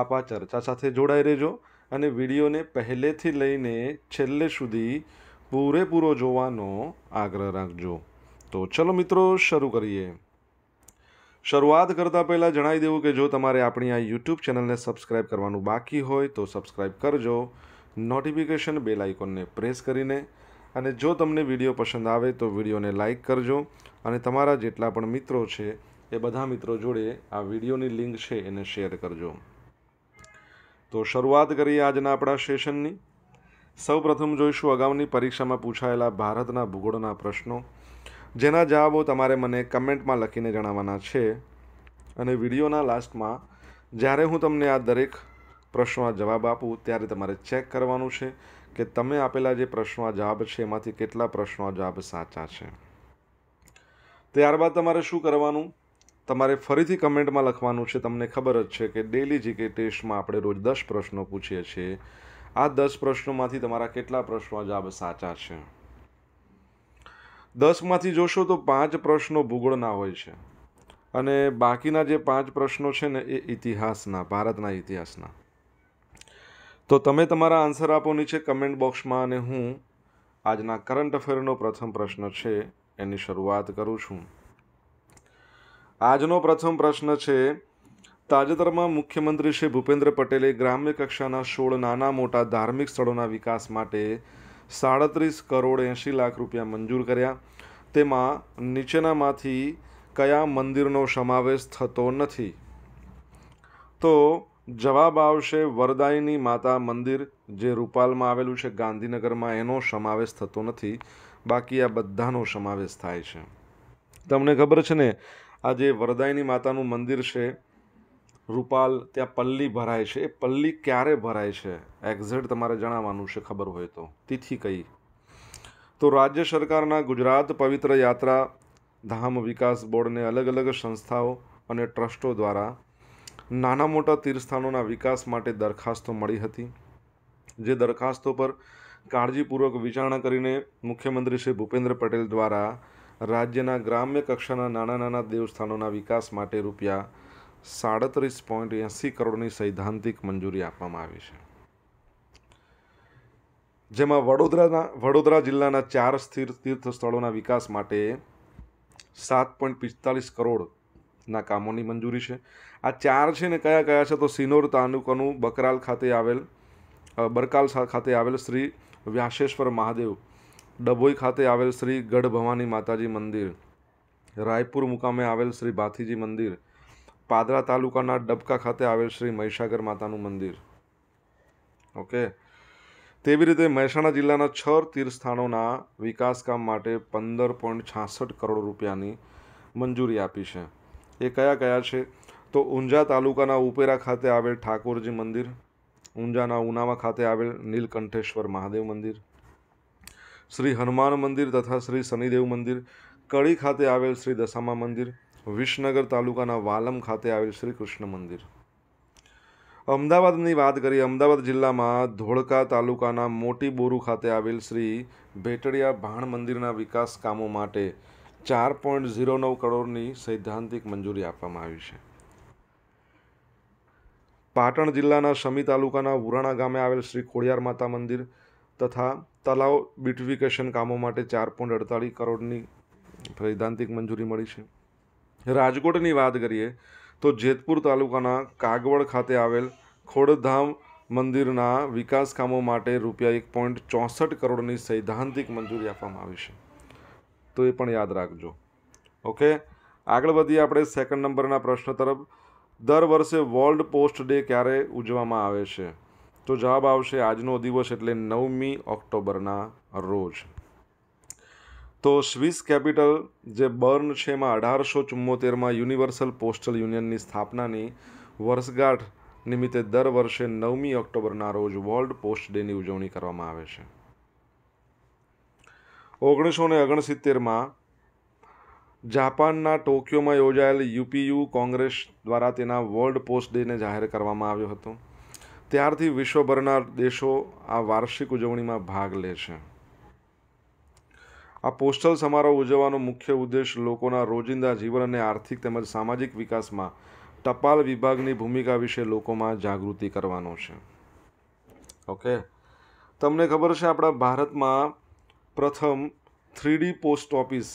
આપ આ ચર્ચા સાથે જોડાઈ રહેજો અને વિડીયોને પહેલેથી લઈને છેલ્લે સુધી પૂરેપૂરો જોવાનો આગ્રહ રાખજો તો ચલો મિત્રો શરૂ કરીએ શરૂઆત કરતાં પહેલાં જણાવી દેવું કે જો તમારે આપણી આ યુટ્યુબ ચેનલને સબસ્ક્રાઇબ કરવાનું બાકી હોય તો સબસ્ક્રાઇબ કરજો નોટિફિકેશન બેલ આઇકોનને પ્રેસ કરીને અને જો તમને વિડીયો પસંદ આવે તો વિડીયોને લાઇક કરજો અને તમારા જેટલા પણ મિત્રો છે એ બધા મિત્રો જોડે આ વિડીયોની લિંક છે એને શેર કરજો તો શરૂઆત કરીએ આજના આપણા સેશનની સૌપ્રથમ જોઈશું અગાઉની પરીક્ષામાં પૂછાયેલા ભારતના ભૂગોળના પ્રશ્નો જેના જવાબો તમારે મને કમેન્ટમાં લખીને જણાવવાના છે અને વિડીયોના લાસ્ટમાં જ્યારે હું તમને આ દરેક પ્રશ્નોના જવાબ આપું ત્યારે તમારે ચેક કરવાનું છે કે તમે આપેલા જે પ્રશ્નોના જવાબ છે એમાંથી કેટલા પ્રશ્નોના જવાબ સાચા છે ત્યારબાદ તમારે શું કરવાનું તમારે ફરીથી કમેન્ટમાં લખવાનું છે તમને ખબર જ છે કે ડેલી જીકે ટેસ્ટમાં આપણે રોજ દસ પ્રશ્નો પૂછીએ છીએ આ દસ પ્રશ્નોમાંથી તમારા કેટલા પ્રશ્નો જવાબ સાચા છે દસમાંથી જોશો તો પાંચ પ્રશ્નો ભૂગોળના હોય છે અને બાકીના જે પાંચ પ્રશ્નો છે ને એ ઇતિહાસના ભારતના ઇતિહાસના તો તમે તમારા આન્સર આપો નીચે કમેન્ટ બોક્સમાં અને હું આજના કરંટ અફેરનો પ્રથમ પ્રશ્ન છે એની શરૂઆત કરું છું આજનો પ્રથમ પ્રશ્ન છે તાજેતરમાં મુખ્યમંત્રી શ્રી ભૂપેન્દ્ર પટેલે ગ્રામ્ય કક્ષાના સોળ નાના મોટા ધાર્મિક સ્થળોના વિકાસ માટે સાડત્રીસ કરોડ એંશી લાખ રૂપિયા મંજૂર કર્યા તેમાં નીચેનામાંથી કયા મંદિરનો સમાવેશ થતો નથી તો જવાબ આવશે વરદાયની માતા મંદિર જે રૂપાલમાં આવેલું છે ગાંધીનગરમાં એનો સમાવેશ થતો નથી બાકી આ બધાનો સમાવેશ થાય છે તમને ખબર છે ને આ જે વરદાયની માતાનું મંદિર છે રૂપાલ ત્યાં પલ્લી ભરાય છે એ પલ્લી ક્યારે ભરાય છે એક્ઝેક્ટ તમારે જણાવવાનું છે ખબર હોય તો તિથિ કઈ તો રાજ્ય સરકારના ગુજરાત પવિત્ર યાત્રા ધામ વિકાસ બોર્ડને અલગ અલગ સંસ્થાઓ અને ટ્રસ્ટો દ્વારા નાના મોટા તીર્થસ્થાનોના વિકાસ માટે દરખાસ્તો મળી હતી જે દરખાસ્તો પર કાળજીપૂર્વક વિચારણા કરીને મુખ્યમંત્રી શ્રી ભૂપેન્દ્ર પટેલ દ્વારા રાજ્યના ગ્રામ્ય કક્ષાના નાના નાના દેવસ્થાનોના વિકાસ માટે રૂપિયા સાડત્રીસ પોઈન્ટ એંસી કરોડની સૈદ્ધાંતિક મંજૂરી આપવામાં આવી છે જેમાં વડોદરાના વડોદરા જિલ્લાના ચાર સ્થિર તીર્થ સ્થળોના વિકાસ માટે સાત પોઈન્ટ પિસ્તાલીસ કરોડના કામોની મંજૂરી છે આ ચાર છે ને કયા કયા છે તો સિનોર તાલુકાનું બકરાલ ખાતે આવેલ બરકાલ ખાતે આવેલ શ્રી વ્યાસેશ્વર મહાદેવ ડભોઈ ખાતે આવેલ શ્રી ગઢ ભવાની માતાજી મંદિર રાયપુર મુકામે આવેલ શ્રી ભાથીજી મંદિર પાદરા તાલુકાના ડબકા ખાતે આવેલ શ્રી મહીસાગર માતાનું મંદિર ઓકે તેવી રીતે મહેસાણા જિલ્લાના છ તીર્થસ્થાનોના વિકાસ કામ માટે પંદર પોઈન્ટ છાસઠ કરોડ રૂપિયાની મંજૂરી આપી છે એ કયા કયા છે તો ઊંઝા તાલુકાના ઉપેરા ખાતે આવેલ ઠાકોરજી મંદિર ઊંઝાના ઉનાવા ખાતે આવેલ નીલકંઠેશ્વર મહાદેવ મંદિર શ્રી હનુમાન મંદિર તથા શ્રી શનિદેવ મંદિર કડી ખાતે આવેલ શ્રી દશામા મંદિર વિસનગર તાલુકાના વાલમ ખાતે આવેલ શ્રી કૃષ્ણ મંદિર અમદાવાદની વાત કરીએ અમદાવાદ જિલ્લામાં ધોળકા તાલુકાના મોટી બોરુ ખાતે આવેલ શ્રી ભેટડિયા ભાણ મંદિરના વિકાસ કામો માટે ચાર પોઈન્ટ ઝીરો નવ કરોડની સૈદ્ધાંતિક મંજૂરી આપવામાં આવી છે પાટણ જિલ્લાના શમી તાલુકાના ઉરાણા ગામે આવેલ શ્રી ખોડિયાર માતા મંદિર તથા તલાવ બ્યુટિફિકેશન કામો માટે ચાર પોઈન્ટ અડતાળીસ કરોડની સૈદ્ધાંતિક મંજૂરી મળી છે રાજકોટની વાત કરીએ તો જેતપુર તાલુકાના કાગવડ ખાતે આવેલ ખોડધામ મંદિરના વિકાસ કામો માટે રૂપિયા એક પોઈન્ટ ચોસઠ કરોડની સૈદ્ધાંતિક મંજૂરી આપવામાં આવી છે તો એ પણ યાદ રાખજો ઓકે આગળ વધીએ આપણે સેકન્ડ નંબરના પ્રશ્ન તરફ દર વર્ષે વર્લ્ડ પોસ્ટ ડે ક્યારે ઉજવવામાં આવે છે તો જવાબ આવશે આજનો દિવસ એટલે નવમી ઓક્ટોબરના રોજ તો સ્વિસ કેપિટલ જે બર્ન છે એમાં અઢારસો ચુમ્મોતેરમાં યુનિવર્સલ પોસ્ટલ યુનિયનની સ્થાપનાની વર્ષગાંઠ નિમિત્તે દર વર્ષે નવમી ઓક્ટોબરના રોજ વર્લ્ડ પોસ્ટ ડેની ઉજવણી કરવામાં આવે છે ઓગણીસો ને ઓગણસિત્તેરમાં જાપાનના ટોક્યોમાં યોજાયેલ યુપીયુ કોંગ્રેસ દ્વારા તેના વર્લ્ડ પોસ્ટ ડેને જાહેર કરવામાં આવ્યો હતો ત્યારથી વિશ્વભરના દેશો આ વાર્ષિક ઉજવણીમાં ભાગ લે છે આ પોસ્ટલ સમારોહ ઉજવવાનો મુખ્ય ઉદ્દેશ લોકોના રોજિંદા જીવન અને આર્થિક તેમજ સામાજિક વિકાસમાં ટપાલ વિભાગની ભૂમિકા વિશે લોકોમાં જાગૃતિ કરવાનો છે ઓકે તમને ખબર છે આપણા ભારતમાં પ્રથમ થ્રીડી પોસ્ટ ઓફિસ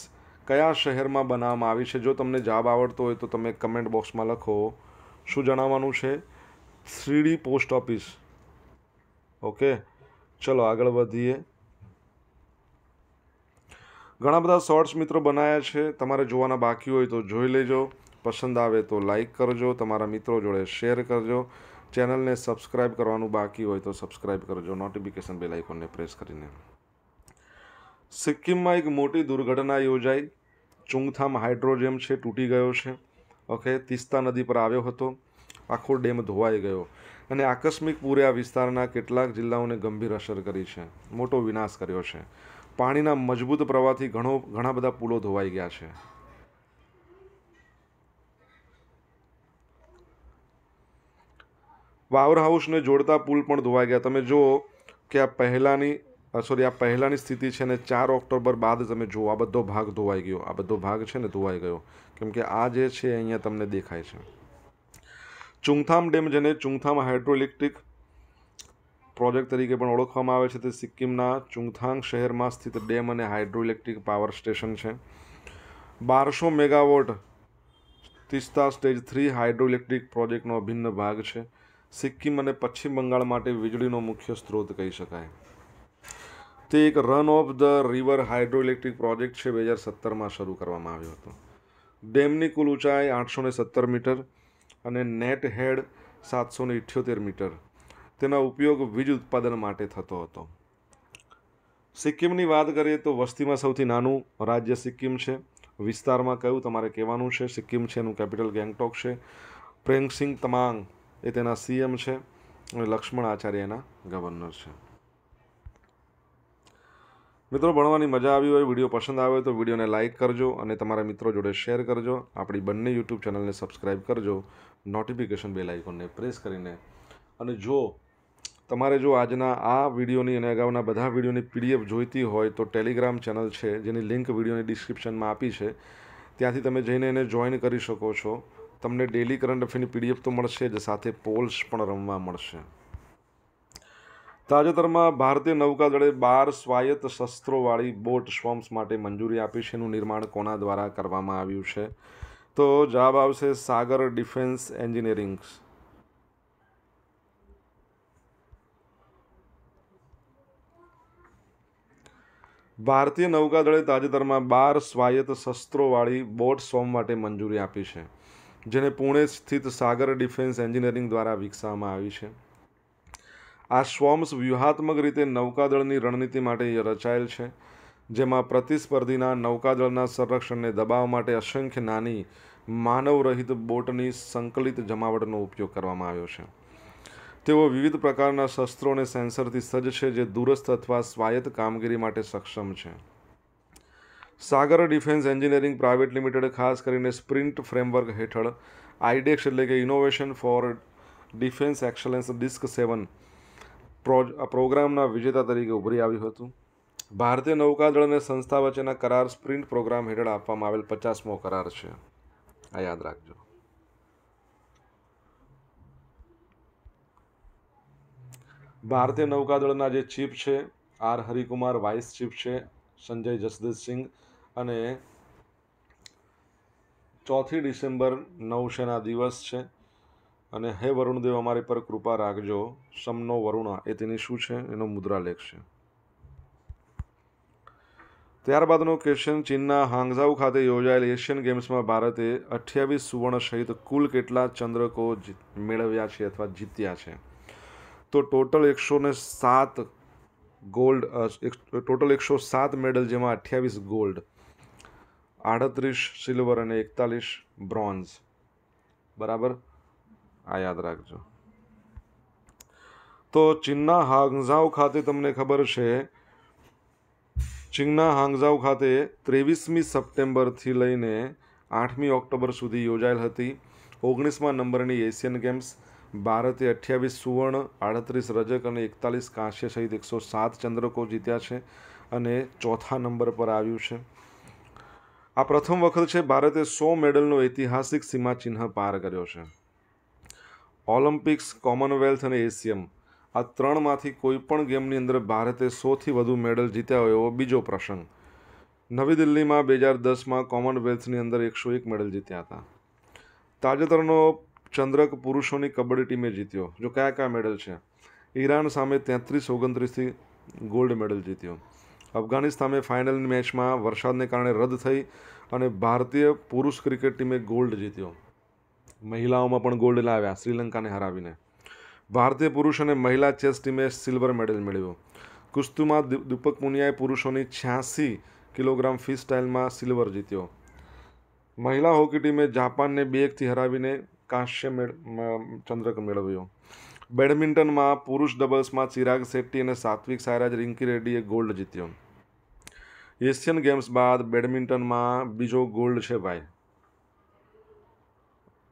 કયા શહેરમાં બનાવવામાં આવી છે જો તમને જાબ આવડતો હોય તો તમે કમેન્ટ બોક્સમાં લખો શું જણાવવાનું છે શ્રીડી પોસ્ટ ઓફિસ ઓકે ચલો આગળ વધીએ ઘણા બધા શોર્ટ્સ મિત્રો બનાવ્યા છે તમારે જોવાના બાકી હોય તો જોઈ લેજો પસંદ આવે તો લાઈક કરજો તમારા મિત્રો જોડે શેર કરજો ચેનલને સબસ્ક્રાઇબ કરવાનું બાકી હોય તો સબસ્ક્રાઇબ કરજો નોટિફિકેશન બેલ આઇકોનને પ્રેસ કરીને સિક્કિમમાં એક મોટી દુર્ઘટના યોજાઈ ચુંગથામ હાઇડ્રોજેમ છે તૂટી ગયો છે ઓકે તિસ્તા નદી પર આવ્યો હતો આખો ડેમ ધોવાઈ ગયો અને આકસ્મિક પૂરે આ વિસ્તારના કેટલાક જિલ્લાઓને ગંભીર અસર કરી છે મોટો વિનાશ કર્યો છે પાણીના મજબૂત પ્રવાહથી ઘણો ઘણા બધા પુલો ધોવાઈ ગયા છે વાવર હાઉસને જોડતા પુલ પણ ધોવાઈ ગયા તમે જુઓ કે આ પહેલાંની સોરી આ પહેલાંની સ્થિતિ છે ને ચાર ઓક્ટોબર બાદ તમે જુઓ આ બધો ભાગ ધોવાઈ ગયો આ બધો ભાગ છે ને ધોવાઈ ગયો કેમ કે આ જે છે અહીંયા તમને દેખાય છે ચુંગથામ ડેમ જેને ચુંગથામ હાઇડ્રોઇલેક્ટ્રિક પ્રોજેક્ટ તરીકે પણ ઓળખવામાં આવે છે તે સિક્કિમના ચુંગથાંગ શહેરમાં સ્થિત ડેમ અને હાઇડ્રોઇલેક્ટ્રિક પાવર સ્ટેશન છે બારસો megawatt Teesta stage three hydroelectric પ્રોજેક્ટનો અભિન્ન ભાગ છે સિક્કિમ અને પશ્ચિમ બંગાળ માટે વીજળીનો મુખ્ય સ્ત્રોત કહી શકાય તે એક run of the river hydroelectric project છે બે હજાર સત્તરમાં શરૂ કરવામાં આવ્યો હતો ડેમની કુલ ઊંચાઈ આઠસો ને સત્તર મીટર અને નેટ હેડ સાતસો ને ઇઠ્યોતેર મીટર તેનો ઉપયોગ વીજ ઉત્પાદન માટે થતો હતો સિક્કિમની વાત કરીએ તો વસ્તીમાં સૌથી નાનું રાજ્ય સિક્કિમ છે વિસ્તારમાં કયું તમારે કહેવાનું છે સિક્કિમ છે એનું કેપિટલ ગેંગટોક છે પ્રેમસિંહ તમાંગ એ તેના સીએમ છે અને લક્ષ્મણ આચાર્ય એના ગવર્નર છે મિત્રો ભણવાની મજા આવી હોય વિડીયો પસંદ આવે તો વિડીયોને લાઇક કરજો અને તમારા મિત્રો જોડે શેર કરજો આપણી બંને યુટ્યુબ ચેનલને સબસ્ક્રાઈબ કરજો નોટિફિકેશન બે આઇકોનને પ્રેસ કરીને અને જો તમારે જો આજના આ વિડીયોની અને અગાઉના બધા વિડીયોની પીડીએફ જોઈતી હોય તો ટેલિગ્રામ ચેનલ છે જેની લિંક વિડીયોની ડિસ્ક્રિપ્શનમાં આપી છે ત્યાંથી તમે જઈને એને જોઈન કરી શકો છો તમને ડેલી કરંટ અફેરની પીડીએફ તો મળશે જ સાથે પોલ્સ પણ રમવા મળશે તાજેતરમાં ભારતીય નૌકાદળે બાર સ્વાયત્ત શસ્ત્રોવાળી બોટ સ્વમ્સ માટે મંજૂરી આપી છે એનું નિર્માણ કોના દ્વારા કરવામાં આવ્યું છે તો જવાબ આવશે સાગર ડિફેન્સ એન્જિનિયરિંગ ભારતીય નૌકાદળે તાજેતરમાં બાર સ્વાયત્ત શસ્ત્રોવાળી બોટ સ્વમ માટે મંજૂરી આપી છે જેને પુણે સ્થિત સાગર ડિફેન્સ એન્જિનિયરિંગ દ્વારા વિકસાવવામાં આવી છે આ સ્વોમ્સ વ્યૂહાત્મક રીતે નૌકાદળની રણનીતિ માટે રચાયેલ છે જેમાં પ્રતિસ્પર્ધીના નૌકાદળના સંરક્ષણને દબાવ માટે અસંખ્ય નાની માનવરહિત બોટની સંકલિત જમાવટનો ઉપયોગ કરવામાં આવ્યો છે તેઓ વિવિધ પ્રકારના શસ્ત્રો અને સેન્સરથી સજ્જ છે જે દૂરસ્થ અથવા સ્વાયત્ત કામગીરી માટે સક્ષમ છે Sagar defence engineering private limited ખાસ કરીને સ્પ્રિન્ટ ફ્રેમવર્ક હેઠળ આઈડેક્સ એટલે કે innovation for defence excellence DISC seven પ્રોજ પ્રોગ્રામના વિજેતા તરીકે ઉભરી આવ્યું હતું ભારતીય નૌકાદળ અને સંસ્થા વચ્ચેના કરાર સ્પ્રિન્ટ પ્રોગ્રામ હેઠળ આપવામાં આવેલ પચાસમો કરાર છે આ યાદ રાખજો ભારતીય નૌકાદળના જે ચીફ છે આર હરિકુમાર વાઇસ ચીફ છે સંજય જસદીપસિંહ અને ચોથી ડિસેમ્બર નૌસેના દિવસ છે અને હે વરુણદેવ અમારી પર કૃપા રાખજો સમનો વરુણા એ તેની શું છે એનો મુદ્રાલેખ છે ત્યારબાદનો ક્વેશ્ચન ચીનના હાંગઝાઉ ખાતે યોજાયેલ એશિયન ગેમ્સમાં ભારતે અઠ્યાવીસ સુવર્ણ સહિત કુલ કેટલા ચંદ્રકો મેળવ્યા છે અથવા જીત્યા છે તો ટોટલ એકસો ને સાત ગોલ્ડ ટોટલ એકસો સાત મેડલ જેમાં અઠ્યાવીસ ગોલ્ડ આડત્રીસ સિલ્વર અને એકતાલીસ બ્રોન્ઝ બરાબર આ યાદ રાખજો તો ચીનના હાંગઝાઉ ખાતે તમને ખબર છે ચીનના હાંગઝાઉ ખાતે ત્રેવીસમી સપ્ટેમ્બરથી લઈને આઠમી ઓક્ટોબર સુધી યોજાયેલ હતી ઓગણીસમા નંબરની એશિયન ગેમ્સ ભારતે અઠ્યાવીસ સુવર્ણ આડત્રીસ રજક અને એકતાલીસ કાંસ્ય સહિત એકસો સાત ચંદ્રકો જીત્યા છે અને ચોથા નંબર પર આવ્યું છે આ પ્રથમ વખત છે ભારતે સો મેડલનો ઐતિહાસિક સીમાચિહ્ન પાર કર્યો છે ઓલિમ્પિક્સ કોમનવેલ્થ અને એશિયમ આ ત્રણમાંથી કોઈપણ ગેમની અંદર ભારતે સોથી વધુ મેડલ જીત્યા હોય એવો બીજો પ્રસંગ નવી દિલ્હીમાં બે હજાર દસમાં કોમનવેલ્થની અંદર એકસો એક મેડલ જીત્યા હતા તાજેતરનો ચંદ્રક પુરુષોની કબડ્ડી ટીમે જીત્યો જો કયા કયા મેડલ છે ઈરાન સામે તેત્રીસ ઓગણત્રીસથી ગોલ્ડ મેડલ જીત્યો અફઘાનિસ્તાને ફાઇનલની મેચમાં વરસાદને કારણે રદ થઈ અને ભારતીય પુરુષ ક્રિકેટ ટીમે ગોલ્ડ જીત્યો મહિલાઓમાં પણ ગોલ્ડ લાવ્યા શ્રીલંકાને હરાવીને ભારતીય પુરુષ અને મહિલા ચેસ ટીમે સિલ્વર મેડલ મેળવ્યો કુસ્તુમાં દીપક પુનિયાએ પુરુષોની છ્યાસી કિલોગ્રામ ફી સ્ટાઇલમાં સિલ્વર જીત્યો મહિલા હોકી ટીમે જાપાનને બે એકથી હરાવીને કાંસ્ય ચંદ્રક મેળવ્યો બેડમિન્ટનમાં પુરુષ ડબલ્સમાં ચિરાગ શેટ્ટી અને સાત્વિક સાયરાજ રિંકી રેડ્ડીએ ગોલ્ડ જીત્યો એશિયન ગેમ્સ બાદ બેડમિન્ટનમાં બીજો ગોલ્ડ છે ભાઈ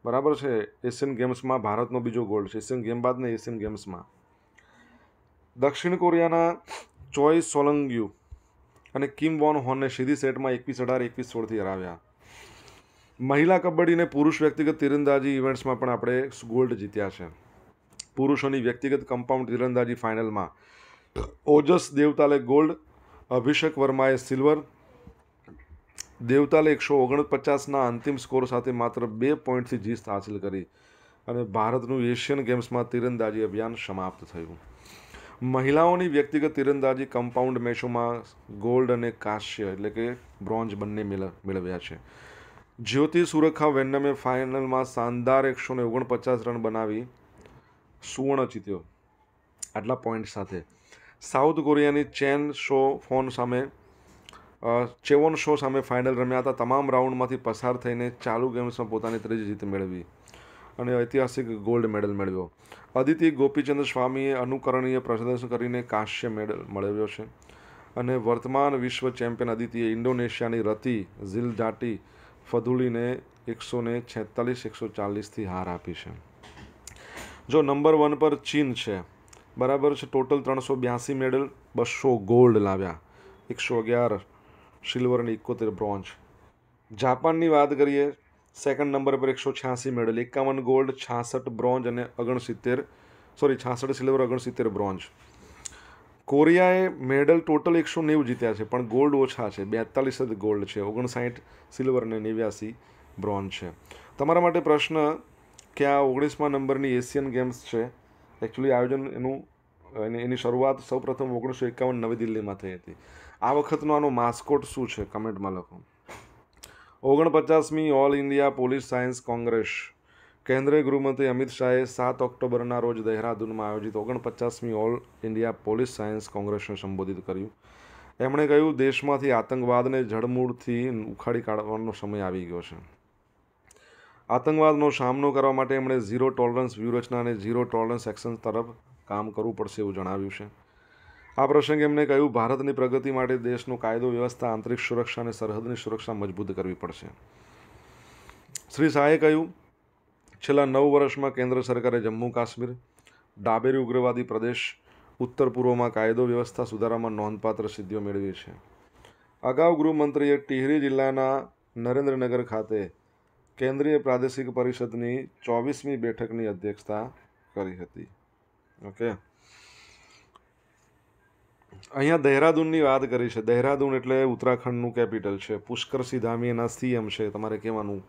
બરાબર છે એશિયન ગેમ્સમાં ભારતનો બીજો ગોલ્ડ છે એશિયન ગેમ બાદ ને એશિયન ગેમ્સમાં દક્ષિણ કોરિયાના ચોય સોલંગ્યુ અને કિમ વોન હોનને સીધી સેટમાં એકવીસ અઢાર એકવીસ સોળથી હરાવ્યા મહિલા કબડ્ડીને પુરુષ વ્યક્તિગત તીરંદાજી ઇવેન્ટ્સમાં પણ આપણે ગોલ્ડ જીત્યા છે પુરુષોની વ્યક્તિગત કમ્પાઉન્ડ તીરંદાજી ફાઇનલમાં ઓજસ દેવતાલે ગોલ્ડ અભિષેક વર્માએ સિલ્વર દેવતાલે એકસો ઓગણપચાસના અંતિમ સ્કોર સાથે માત્ર બે પોઈન્ટથી જીત હાંસિલ કરી અને ભારતનું એશિયન ગેમ્સમાં તીરંદાજી અભિયાન સમાપ્ત થયું મહિલાઓની વ્યક્તિગત તીરંદાજી કમ્પાઉન્ડ મેચોમાં ગોલ્ડ અને કાશ્ય એટલે કે બ્રોન્ઝ બંને મેળવ્યા છે જ્યોતિ સુરખા વેન્નમે ફાઇનલમાં શાનદાર એકસો ને ઓગણપચાસ રન બનાવી સુવર્ણ જીત્યો આટલા પોઈન્ટ સાથે સાઉથ કોરિયાની ચેન શો ફોન સામે ચેવોન શો સામે ફાઇનલ રમ્યા હતા તમામ રાઉન્ડમાંથી પસાર થઈને ચાલુ ગેમ્સમાં પોતાની ત્રીજી જીત મેળવી અને ઐતિહાસિક ગોલ્ડ મેડલ મેળવ્યો અદિતિ ગોપીચંદ સ્વામીએ અનુકરણીય પ્રદર્શન કરીને કાંસ્ય મેડલ મેળવ્યો છે અને વર્તમાન વિશ્વ ચેમ્પિયન અદિતિએ ઇન્ડોનેશિયાની રતિ ઝિલજાટી ફધુલીને એકસો ને છેતાલીસ એકસો ચાલીસથી હાર આપી છે જો નંબર વન પર ચીન છે બરાબર છે ટોટલ ત્રણસો બ્યાસી મેડલ બસો ગોલ્ડ લાવ્યા એકસો અગિયાર સિલ્વર અને એકોતેર બ્રોન્ઝ જાપાનની વાત કરીએ સેકન્ડ નંબર પર એકસો છ્યાસી મેડલ એકાવન ગોલ્ડ છાસઠ બ્રોન્ઝ અને ઓગણસિત્તેર સોરી છાસઠ સિલ્વર ઓગણસિત્તેર બ્રોન્ઝ કોરિયાએ મેડલ ટોટલ એકસો નેવું જીત્યા છે પણ ગોલ્ડ ઓછા છે બેતાલીસ જ ગોલ્ડ છે ઓગણસાઠ સિલ્વર અને નેવ્યાસી બ્રોન્ઝ છે તમારા માટે પ્રશ્ન કે આ ઓગણીસમાં નંબરની એશિયન ગેમ્સ છે એકચ્યુઅલી આયોજન એનું એની શરૂઆત સૌપ્રથમ ઓગણીસો એકાવન નવી દિલ્હીમાં થઈ હતી આ વખતનો આનો માસ્કોટ શું છે કમેન્ટમાં લખો ઓગણપચાસમી all India police science congress કેન્દ્રીય ગૃહમંત્રી અમિત શાહે સાત ઓક્ટોબરના રોજ દહેરાદૂનમાં આયોજિત ઓગણપચાસમી ઓલ ઇન્ડિયા પોલીસ સાયન્સ કોંગ્રેસને સંબોધિત કર્યું એમણે કહ્યું દેશમાંથી આતંકવાદને જડમૂળથી ઉખાડી કાઢવાનો સમય આવી ગયો છે આતંકવાદનો સામનો કરવા માટે એમણે ઝીરો ટોલરન્સ વ્યૂહરચના અને ઝીરો ટોલરન્સ એક્શન તરફ કામ કરવું પડશે એવું જણાવ્યું છે આ પ્રસંગે એમણે કહ્યું ભારતની પ્રગતિ માટે દેશનો કાયદો વ્યવસ્થા આંતરિક સુરક્ષા અને સરહદની સુરક્ષા મજબૂત કરવી પડશે શ્રી શાહે કહ્યું છેલ્લા નવ વર્ષમાં કેન્દ્ર સરકારે જમ્મુ કાશ્મીર ડાબેરી ઉગ્રવાદી પ્રદેશ ઉત્તર પૂર્વમાં કાયદો વ્યવસ્થા સુધારામાં નોંધપાત્ર સિદ્ધિઓ મેળવી છે અગાઉ ગૃહમંત્રીએ ટિહરી જિલ્લાના નરેન્દ્રનગર ખાતે કેન્દ્રીય પ્રાદેશિક પરિષદની ચોવીસમી બેઠકની અધ્યક્ષતા કરી હતી ઓકે અહીંયા દહેરાદૂનની વાત કરી છે દહેરાદૂન એટલે ઉત્તરાખંડનું કેપિટલ છે પુષ્કર સિધામી એના સીએમ છે તમારે કહેવાનું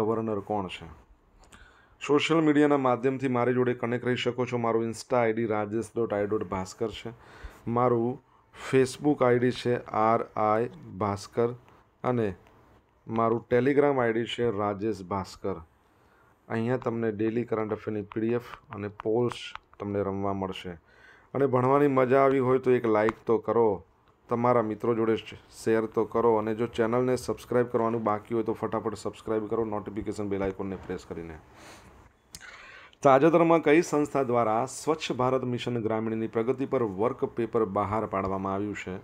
ગવર્નર કોણ છે સોશિયલ મીડિયાના માધ્યમથી મારી જોડે કનેક્ટ રહી શકો છો મારું insta ID Rajesh dot I dot Bhaskar છે મારું ફેસબુક આઈડી છે આર આઈ ભાસ્કર અને મારું ટેલિગ્રામ આઈડી છે રાજેશ ભાસ્કર અહીંયા તમને ડેલી કરંટ અફેરની પીડીએફ અને પોલ્સ તમને રમવા મળશે અને ભણવાની મજા આવી હોય તો એક લાઇક તો કરો તમારા મિત્રો જોડે શેર તો કરો અને જો ચેનલને સબસ્ક્રાઇબ કરવાનું બાકી હોય તો ફટાફટ સબસ્ક્રાઇબ કરો નોટિફિકેશન બેલ આઇકોનને પ્રેસ કરીને તાજેતરમાં કઈ સંસ્થા દ્વારા સ્વચ્છ ભારત મિશન ગ્રામીણની પ્રગતિ પર વર્ક પેપર બહાર પાડવામાં આવ્યું છે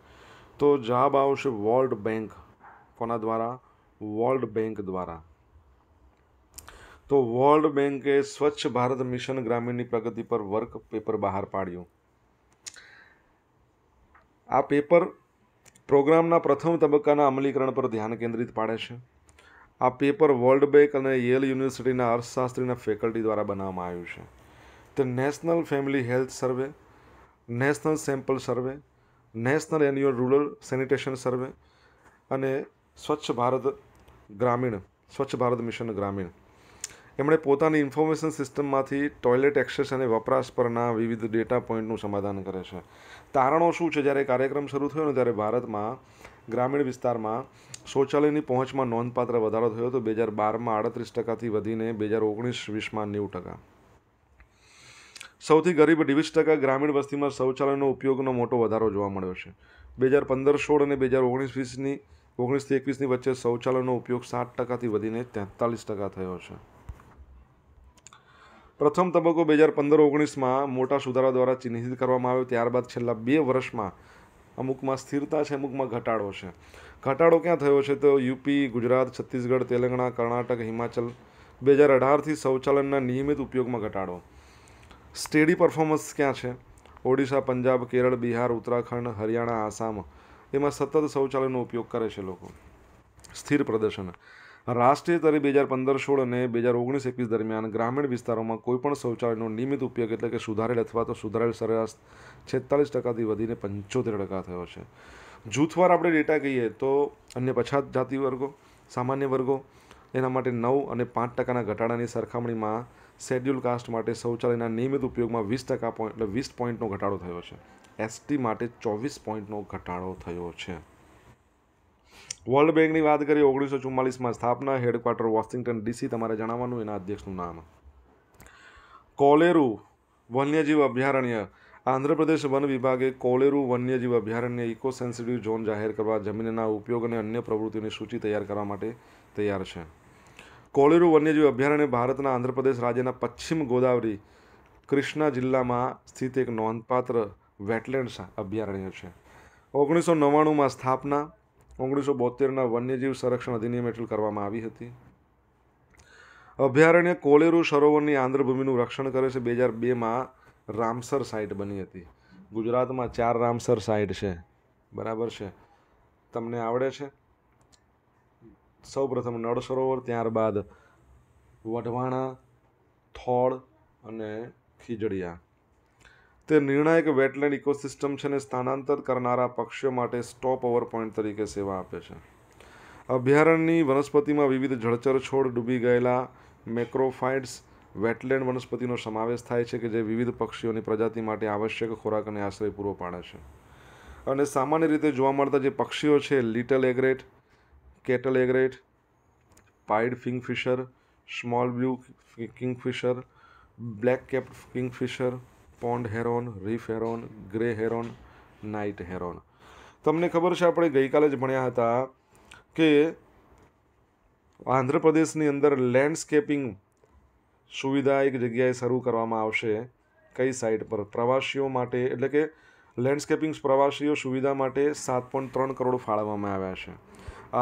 તો જવાબ આવશે વર્લ્ડ બેંક કોના દ્વારા વર્લ્ડ બેંક દ્વારા તો વર્લ્ડ બેંકે સ્વચ્છ ભારત મિશન ગ્રામીણની પ્રગતિ પર વર્ક પેપર બહાર પાડ્યું આ પેપર પ્રોગ્રામના પ્રથમ તબક્કાના અમલીકરણ પર ધ્યાન કેન્દ્રિત પાડે છે આ પેપર વર્લ્ડ બેંક અને યેલ યુનિવર્સિટીના અર્થશાસ્ત્રીના ફેકલ્ટી દ્વારા બનાવવામાં આવ્યું છે તે national family health survey national sample survey national annual rural sanitation survey અને સ્વચ્છ ભારત ગ્રામીણ સ્વચ્છ ભારત મિશન ગ્રામીણ એમણે પોતાની ઇન્ફોર્મેશન સિસ્ટમમાંથી ટોયલેટ એક્સેસ અને વપરાશ પરના વિવિધ ડેટા પોઈન્ટનું સમાધાન કરે છે તારણો શું છે જ્યારે કાર્યક્રમ શરૂ થયો ને ત્યારે ભારતમાં ગ્રામીણ વિસ્તારમાં શૌચાલયની પહોંચમાં નોંધપાત્ર વધારો થયો હતો બે હજાર બારમાં આડત્રીસ ટકાથી વધીને બે હજાર ઓગણીસ વીસમાં નેવું ટકા સૌથી ગરીબ વીસ ટકા ગ્રામીણ વસ્તીમાં શૌચાલયનો ઉપયોગનો મોટો વધારો જોવા મળ્યો છે બે હજાર પંદર સોળ અને બે હજાર ઓગણીસ વીસની ઓગણીસથી એકવીસની વચ્ચે શૌચાલયનો ઉપયોગ સાત ટકાથી વધીને તેતાલીસ ટકા થયો છે પ્રથમ તબક્કો બે હજાર પંદર ઓગણીસમાં મોટા સુધારા દ્વારા ચિહ્નિત કરવામાં આવ્યો ત્યારબાદ છેલ્લા બે વર્ષમાં અમુકમાં સ્થિરતા છે અમુકમાં ઘટાડો છે ઘટાડો ક્યાં થયો છે તો યુપી ગુજરાત છત્તીસગઢ તેલંગણા કર્ણાટક હિમાચલ બે હજાર અઢારથી શૌચાલયના નિયમિત ઉપયોગમાં ઘટાડો સ્ટેડી પરફોર્મન્સ ક્યાં છે ઓડિશા પંજાબ કેરળ બિહાર ઉત્તરાખંડ હરિયાણા આસામ એમાં સતત શૌચાલયનો ઉપયોગ કરે છે લોકો સ્થિર પ્રદર્શન રાષ્ટ્રીય સ્તરે બે હજાર પંદર સોળ અને બે હજાર ઓગણીસ એકવીસ દરમિયાન ગ્રામીણ વિસ્તારોમાં કોઈપણ શૌચાલયનો નિયમિત ઉપયોગ એટલે કે સુધારેલ અથવા તો સુધારેલ સરેરાશ છેતાલીસ ટકાથી વધીને પંચોતેર ટકા થયો છે જૂથવાર આપણે ડેટા કહીએ તો અન્ય પછાત જાતિ વર્ગો સામાન્ય વર્ગો એના માટે નવ અને પાંચ ટકાના ઘટાડાની સરખામણીમાં શેડ્યુલ કાસ્ટ માટે શૌચાલયના નિયમિત ઉપયોગમાં વીસ ટકા પોઈન્ટ એટલે વીસ પોઈન્ટનો ઘટાડો થયો છે એસટી માટે ચોવીસ પોઈન્ટનો ઘટાડો થયો છે વર્લ્ડ બેંકની વાત કરીએ ઓગણીસો ચુમ્માલીસમાં સ્થાપના હેડક્વાર્ટર વોશિંગ્ટન ડીસી તમારે જણાવવાનું એના અધ્યક્ષનું નામ કોલેરુ વન્યજીવ અભયારણ્ય આંધ્રપ્રદેશ વન વિભાગે કોલેરુ વન્યજીવ અભયારણ્ય ઇકો સેન્સિટિવ ઝોન જાહેર કરવા જમીનના ઉપયોગ અને અન્ય પ્રવૃત્તિઓની સૂચિ તૈયાર કરવા માટે તૈયાર છે કોલેરુ વન્યજીવ અભયારણ્ય ભારતના આંધ્રપ્રદેશ રાજ્યના પશ્ચિમ ગોદાવરી કૃષ્ણા જિલ્લામાં સ્થિત એક નોંધપાત્ર વેટલેન્ડ્સ અભયારણ્ય છે ઓગણીસો નવ્વાણુંમાં સ્થાપના ઓગણીસો બોતેરના વન્યજીવ સંરક્ષણ અધિનિયમ હેઠળ કરવામાં આવી હતી અભયારણ્ય કોલેરુ સરોવરની આંધ્રભૂમિનું રક્ષણ કરે છે બે હજાર બેમાં રામસર સાઇટ બની હતી ગુજરાતમાં ચાર રામસર સાઇટ છે બરાબર છે તમને આવડે છે સૌપ્રથમ નળ સરોવર ત્યારબાદ વઢવાણા થોળ અને ખીજડીયા તે નિર્ણાયક વેટલેન્ડ ઇકોસિસ્ટમ છે અને સ્થાનાંતર કરનારા પક્ષીઓ માટે સ્ટોપ ઓવર પોઈન્ટ તરીકે સેવા આપે છે અભયારણ્યની વનસ્પતિમાં વિવિધ જળચર છોડ ડૂબી ગયેલા મેક્રોફાઇટ્સ વેટલેન્ડ વનસ્પતિનો સમાવેશ થાય છે કે જે વિવિધ પક્ષીઓની પ્રજાતિ માટે આવશ્યક ખોરાક અને આશ્રય પૂરો પાડે છે અને સામાન્ય રીતે જોવા મળતા જે પક્ષીઓ છે little egret cattle egret pied kingfisher small blue kingfisher black cap kingfisher pond heron reef heron grey heron night heron તમને ખબર છે આપણે ગઈકાલે જ ભણ્યા હતા કે આંધ્રપ્રદેશની અંદર લેન્ડસ્કેપિંગ સુવિધા એક જગ્યાએ શરૂ કરવામાં આવશે કઈ સાઇટ પર પ્રવાસીઓ માટે એટલે કે લેન્ડસ્કેપિંગ પ્રવાસીઓ સુવિધા માટે સાત પોઈન્ટ ત્રણ કરોડ ફાળવવામાં આવ્યા છે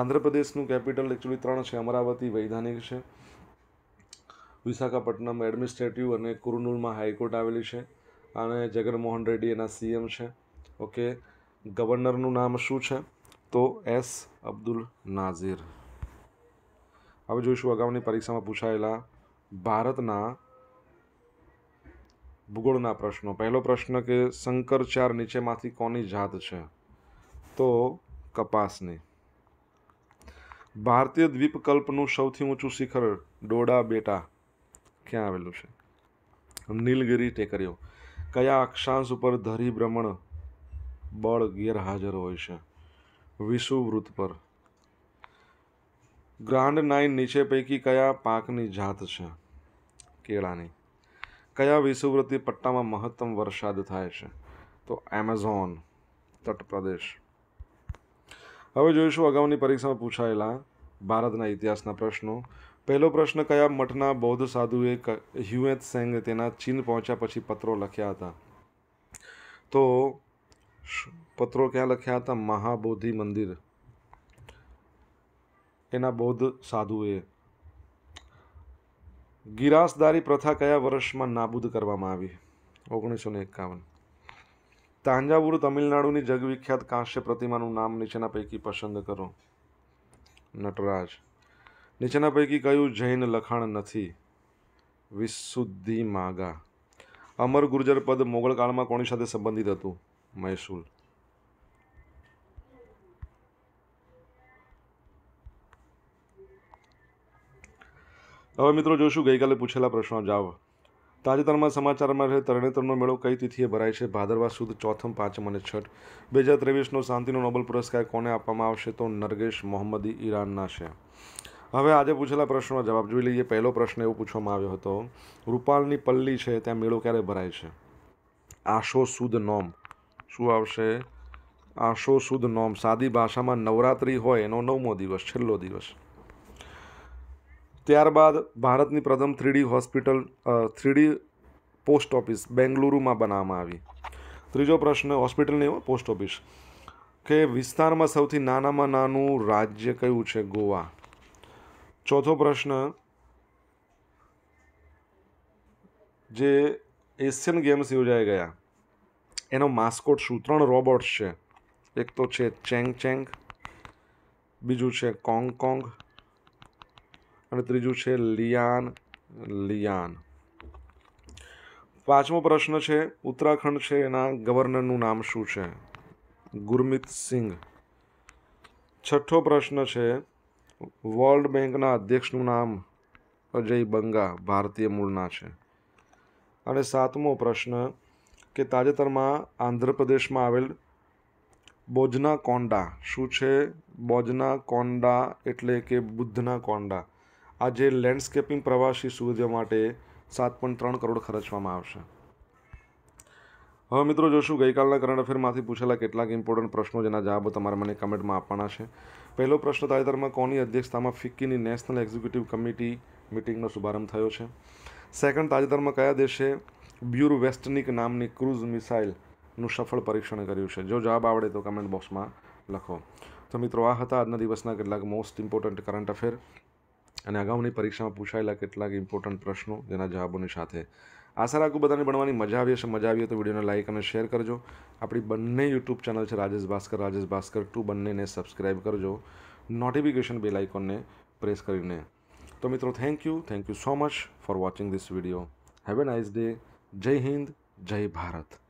આંધ્રપ્રદેશનું કેપિટલ એકચ્યુઅલી ત્રણ છે અમરાવતી વૈધાનિક છે વિશાખાપટ્ટનમ એડમિનિસ્ટ્રેટિવ અને કુરનૂલમાં હાઈકોર્ટ આવેલી છે અને જગનમોહન રેડ્ડી એના સીએમ છે ઓકે ગવર્નરનું નામ શું છે તો એસ અબ્દુલ નાઝીર હવે જોઈશું અગાઉની પરીક્ષામાં પૂછાયેલા ભારતના ભૂગોળના પ્રશ્નો પહેલો પ્રશ્ન કે શંકરચાર નીચેમાંથી કોની જાત છે તો કપાસની ભારતીય દ્વીપકલ્પનું સૌથી ઊંચું શિખર ડોડા બેટા ક્યાં આવેલું છે નીલગિરી ટેકરીઓ કયા અક્ષાંશ ઉપર ધરી બળ ગેરહાજર હોય છે વિષુવૃત પર ગ્રાન્ડ નાઇન નીચે પૈકી કયા પાકની જાત છે કેળાની કયા વિષુવૃત્તિ પટ્ટામાં મહત્તમ વરસાદ થાય છે તો એમેઝોન તટપ્રદેશ હવે જોઈશું અગાઉની પરીક્ષામાં પૂછાયેલા ભારતના ઇતિહાસના પ્રશ્નો પહેલો પ્રશ્ન કયા મઠના બૌદ્ધ સાધુએ હ્યુએત સેંગ તેના ચીન પહોંચ્યા પછી પત્રો લખ્યા હતા તો પત્રો ક્યાં લખ્યા હતા મહાબોધિ મંદિર એના બૌદ્ધ સાધુએ ગિરાસદારી પ્રથા કયા વર્ષમાં નાબૂદ કરવામાં આવી ઓગણીસો ને એકાવન તાંજાવુર તમિલનાડુની જગવિખ્યાત કાંસ્ય પ્રતિમાનું નામ નીચેના પૈકી પસંદ કરો નટરાજ નીચેના પૈકી કયું જૈન લખાણ નથી વિશુદ્ધિ માગા અમર ગુર્જર પદ મોગળ કાળમાં કોની સાથે સંબંધિત હતું મહેસૂલ હવે મિત્રો જોઈશું ગઈકાલે પૂછેલા પ્રશ્નો જાવ તાજેતરમાં સમાચારમાં રહે તરણેતરનો મેળો કઈ તિથિએ ભરાય છે ભાદરવા સુદ ચોથમ પાંચમ અને છઠ બે હજાર ત્રેવીસનો શાંતિનો નોબલ પુરસ્કાર કોને આપવામાં આવશે તો નરગેશ મોહમ્મદી ઈરાનના છે હવે આજે પૂછેલા પ્રશ્નનો જવાબ જોઈ લઈએ પહેલો પ્રશ્ન એવો પૂછવામાં આવ્યો હતો રૂપાલની પલ્લી છે ત્યાં મેળો ક્યારે ભરાય છે આશો સુદ નોમ શું આવશે આશો સુદ નોમ સાદી ભાષામાં નવરાત્રિ હોય એનો નવમો દિવસ છેલ્લો દિવસ ત્યારબાદ ભારતની પ્રથમ three D hospital three D post office બેંગલુરુમાં બનાવવામાં આવી ત્રીજો પ્રશ્ન હોસ્પિટલની પોસ્ટ ઓફિસ કે વિસ્તારમાં સૌથી નાનામાં નાનું રાજ્ય કયું છે ગોવા ચોથો પ્રશ્ન જે એશિયન ગેમ્સ યોજાઈ ગયા એનો માસ્કોટ શું ત્રણ રોબોટ્સ છે એક તો છે ચેંગ ચેંગ બીજું છે કોંગ કોંગ અને ત્રીજું છે લિયાન લિયાન પાંચમો પ્રશ્ન છે ઉત્તરાખંડ છે એના ગવર્નરનું નામ શું છે ગુરમિત સિંઘ છઠ્ઠો પ્રશ્ન છે વર્લ્ડ બેંકના અધ્યક્ષનું નામ અજય બંગા ભારતીય મૂળના છે અને સાતમો પ્રશ્ન કે તાજેતરમાં આંધ્રપ્રદેશમાં આવેલ બોજના કોંડા શું છે બોજના કોંડા એટલે કે બુદ્ધના કોંડા આજે લેન્ડસ્કેપિંગ પ્રવાસી સુવિધા માટે સાત પોઈન્ટ ત્રણ કરોડ ખર્ચવામાં આવશે હવે મિત્રો જોશું ગઈકાલના કરંટ અફેરમાંથી પૂછેલા કેટલાક ઇમ્પોર્ટન્ટ પ્રશ્નો જેના જવાબો તમારે મને કમેન્ટમાં આપવાના છે પહેલો પ્રશ્ન તાજેતરમાં કોની અધ્યક્ષતામાં ફિક્કીની નેશનલ એક્ઝિક્યુટિવ કમિટી મિટિંગનો શુભારંભ થયો છે સેકન્ડ તાજેતરમાં કયા દેશે બ્યુર વેસ્ટનિક નામની ક્રૂઝ મિસાઇલનું સફળ પરીક્ષણ કર્યું છે જો જવાબ આવડે તો કમેન્ટ બોક્સમાં લખો તો મિત્રો આ હતા આજના દિવસના કેટલાક મોસ્ટ ઇમ્પોર્ટન્ટ કરંટ અફેર અને અગાઉની પરીક્ષામાં પૂછાયેલા કેટલાક ઇમ્પોર્ટન્ટ પ્રશ્નો જેના જવાબોની સાથે આશા રાખું બધાને ભણવાની મજા આવી હશે મજા આવી તો વિડીયોને લાઇક અને શેર કરજો આપણી બંને યુટ્યુબ ચેનલ છે રાજેશ ભાસ્કર રાજેશ ભાસ્કર ટુ બંનેને સબસ્ક્રાઈબ કરજો નોટિફિકેશન બે લાઇકોનને પ્રેસ કરીને તો મિત્રો thank you thank you so much for watching this video have a nice day જય હિન્દ જય ભારત